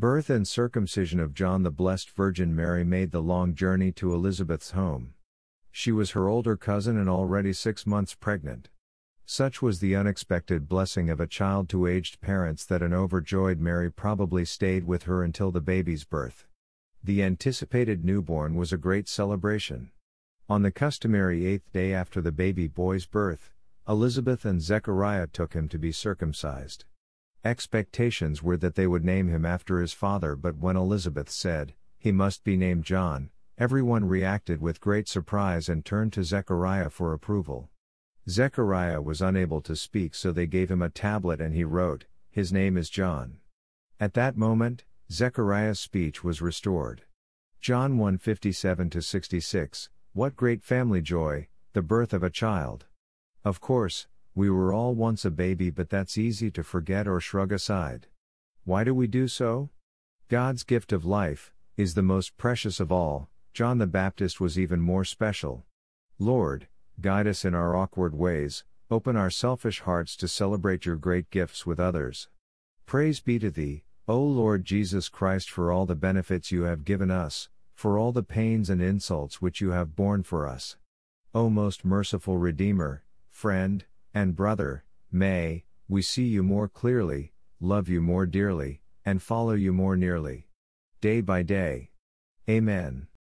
Birth and circumcision of John the Blessed Virgin Mary made the long journey to Elizabeth's home. She was her older cousin and already six months pregnant. Such was the unexpected blessing of a child to aged parents that an overjoyed Mary probably stayed with her until the baby's birth. The anticipated newborn was a great celebration. On the customary eighth day after the baby boy's birth, Elizabeth and Zechariah took him to be circumcised. Expectations were that they would name him after his father, but when Elizabeth said, he must be named John, everyone reacted with great surprise and turned to Zechariah for approval. Zechariah was unable to speak, so they gave him a tablet and he wrote, His name is John. At that moment, Zechariah's speech was restored. John 1 57 66, What great family joy, the birth of a child! Of course, we were all once a baby, but that's easy to forget or shrug aside. Why do we do so? God's gift of life is the most precious of all. John the Baptist was even more special. Lord, guide us in our awkward ways, open our selfish hearts to celebrate your great gifts with others. Praise be to thee, O Lord Jesus Christ, for all the benefits you have given us, for all the pains and insults which you have borne for us. O most merciful Redeemer, friend, and brother, may we see you more clearly, love you more dearly, and follow you more nearly. Day by day. Amen.